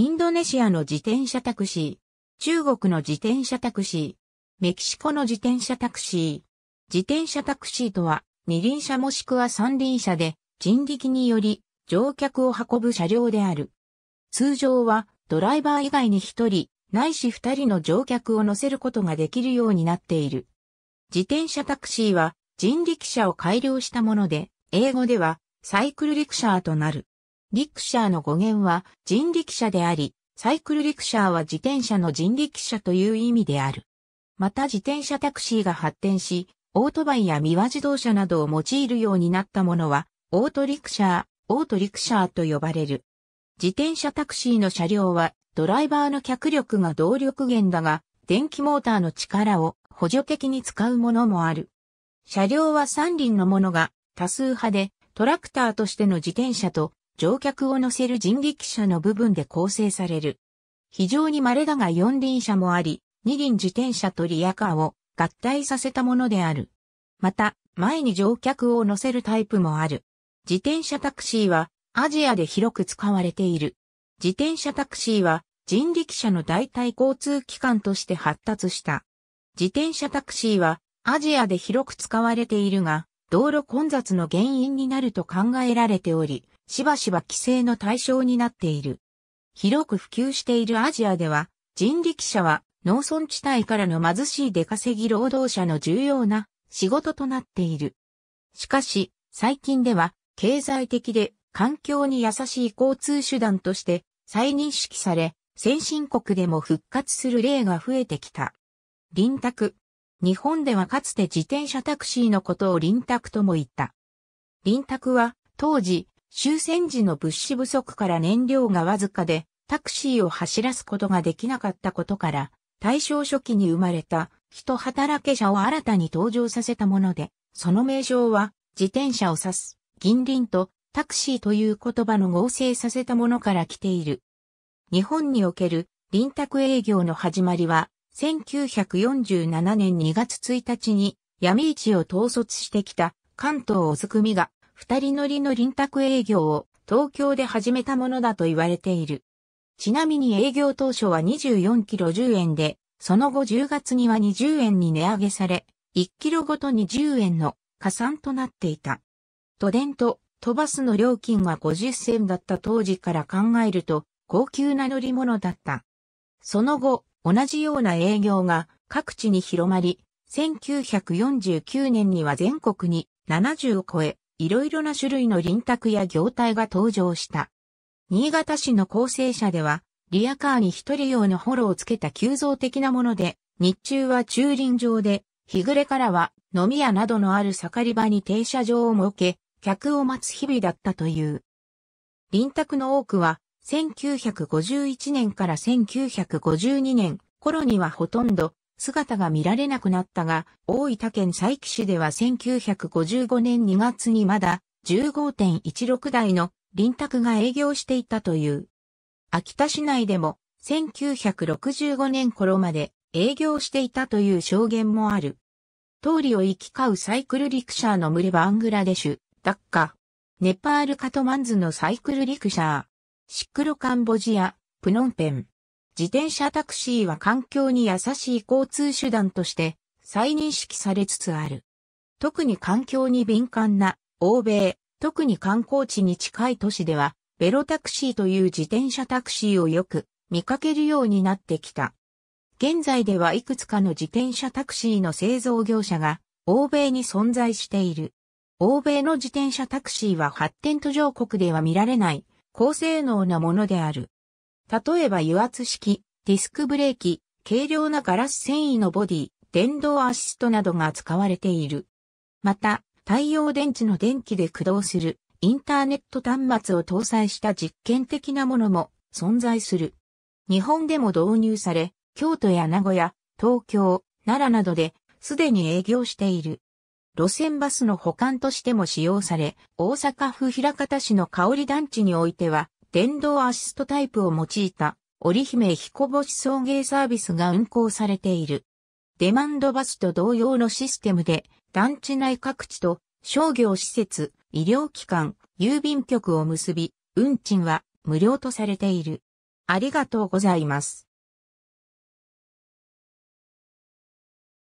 インドネシアの自転車タクシー、中国の自転車タクシー、メキシコの自転車タクシー。自転車タクシーとは、二輪車もしくは三輪車で、人力により乗客を運ぶ車両である。通常は、ドライバー以外に一人、ないし二人の乗客を乗せることができるようになっている。自転車タクシーは、人力車を改良したもので、英語では、サイクルリクシャーとなる。リクシャーの語源は人力車であり、サイクルリクシャーは自転車の人力車という意味である。また自転車タクシーが発展し、オートバイやミワ自動車などを用いるようになったものは、オートリクシャー、オートリクシャーと呼ばれる。自転車タクシーの車両は、ドライバーの脚力が動力源だが、電気モーターの力を補助的に使うものもある。車両は三輪のものが多数派で、トラクターとしての自転車と乗客を乗せる人力車の部分で構成される。非常に稀だが四輪車もあり、二輪自転車とリアカーを合体させたものである。また、前に乗客を乗せるタイプもある。自転車タクシーはアジアで広く使われている。自転車タクシーは人力車の代替交通機関として発達した。自転車タクシーはアジアで広く使われているが、道路混雑の原因になると考えられており、しばしば規制の対象になっている。広く普及しているアジアでは、人力車は農村地帯からの貧しい出稼ぎ労働者の重要な仕事となっている。しかし、最近では経済的で環境に優しい交通手段として再認識され、先進国でも復活する例が増えてきた。輪卓。日本ではかつて自転車タクシーのことを輪卓とも言った。輪卓は当時終戦時の物資不足から燃料がわずかで、タクシーを走らすことができなかったことから、大正初期に生まれた人働け者を新たに登場させたもので、その名称は自転車を指す、銀輪とタクシーという言葉の合成させたものから来ている。日本における輪託営業の始まりは、1947年2月1日に闇市を統率してきた関東おずくみが二人乗りの輪宅営業を東京で始めたものだと言われている。ちなみに営業当初は24キロ10円で、その後10月には20円に値上げされ、1キロごとに10円の加算となっていた。都電と都バスの料金は50銭だった当時から考えると、高級な乗り物だった。その後、同じような営業が各地に広まり、1949年には全国に70を超え、いろいろな種類の輪卓や業態が登場した。新潟市の構成車では、リアカーに一人用のホロをつけた急造的なもので、日中は駐輪場で、日暮れからは飲み屋などのある盛り場に停車場を設け、客を待つ日々だったという。輪卓の多くは、1951年から1952年頃にはほとんど姿が見られなくなったが、大分県佐伯市では1955年2月にまだ15.16台の臨宅が営業していたという。秋田市内でも1965年頃まで営業していたという証言もある。通りを行き交うサイクルリクシャーの群れバングラデシュ、ダッカ、ネパールカトマンズのサイクルリクシャー、シックロカンボジア、プノンペン。自転車タクシーは環境に優しい交通手段として再認識されつつある。特に環境に敏感な欧米、特に観光地に近い都市では、ベロタクシーという自転車タクシーをよく見かけるようになってきた。現在ではいくつかの自転車タクシーの製造業者が欧米に存在している。欧米の自転車タクシーは発展途上国では見られない高性能なものである。例えば油圧式、ディスクブレーキ、軽量なガラス繊維のボディ、電動アシストなどが使われている。また、太陽電池の電気で駆動するインターネット端末を搭載した実験的なものも存在する。日本でも導入され、京都や名古屋、東京、奈良などですでに営業している。路線バスの保管としても使用され、大阪府平方市の香り団地においては、電動アシストタイプを用いた織姫彦星送迎サービスが運行されている。デマンドバスと同様のシステムで団地内各地と商業施設、医療機関、郵便局を結び、運賃は無料とされている。ありがとうございます。